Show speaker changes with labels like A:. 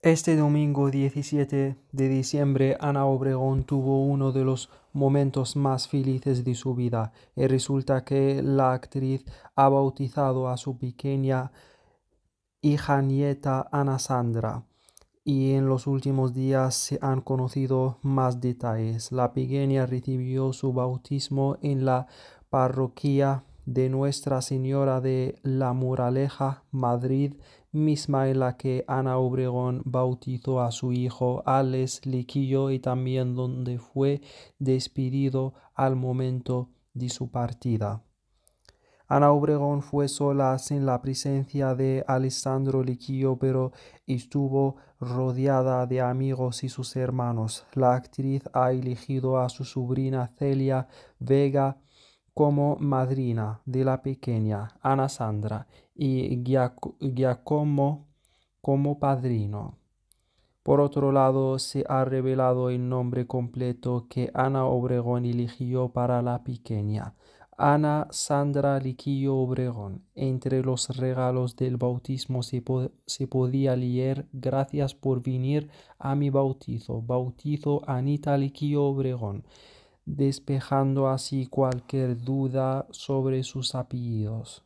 A: Este domingo 17 de diciembre, Ana Obregón tuvo uno de los momentos más felices de su vida y resulta que la actriz ha bautizado a su pequeña hija nieta Ana Sandra y en los últimos días se han conocido más detalles. La pequeña recibió su bautismo en la parroquia de Nuestra Señora de la Muraleja, Madrid, misma en la que Ana Obregón bautizó a su hijo Alex Liquillo y también donde fue despedido al momento de su partida. Ana Obregón fue sola sin la presencia de Alessandro Liquillo, pero estuvo rodeada de amigos y sus hermanos. La actriz ha elegido a su sobrina Celia Vega como madrina de la pequeña Ana Sandra y Giacomo como padrino. Por otro lado, se ha revelado el nombre completo que Ana Obregón eligió para la pequeña, Ana Sandra Liquillo Obregón. Entre los regalos del bautismo se, podía leer Gracias por venir a mi bautizo, bautizo Anita Liquillo Obregón despejando así cualquier duda sobre sus apellidos.